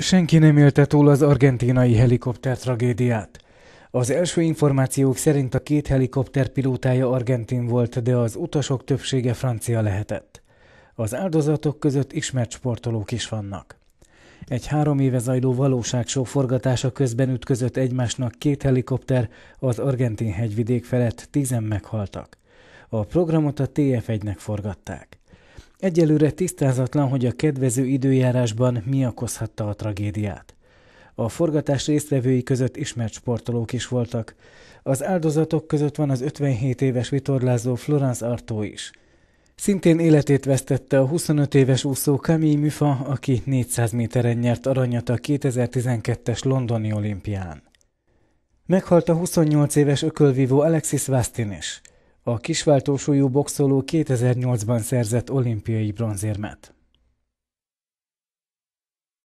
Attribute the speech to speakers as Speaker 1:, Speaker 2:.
Speaker 1: Senki nem élte túl az argentinai helikopter tragédiát. Az első információk szerint a két helikopter pilótája argentin volt, de az utasok többsége francia lehetett. Az áldozatok között ismert sportolók is vannak. Egy három éve zajló valóságsó forgatása közben ütközött egymásnak két helikopter, az argentin hegyvidék felett tizen meghaltak. A programot a TF1-nek forgatták. Egyelőre tisztázatlan, hogy a kedvező időjárásban mi okozhatta a tragédiát. A forgatás résztvevői között ismert sportolók is voltak. Az áldozatok között van az 57 éves vitorlázó Florence Artó is. Szintén életét vesztette a 25 éves úszó Camille Müfa, aki 400 méteren nyert aranyat a 2012-es londoni olimpián. Meghalt a 28 éves ökölvívó Alexis Vastin is a kisváltósúlyú boxoló 2008-ban szerzett olimpiai bronzérmet.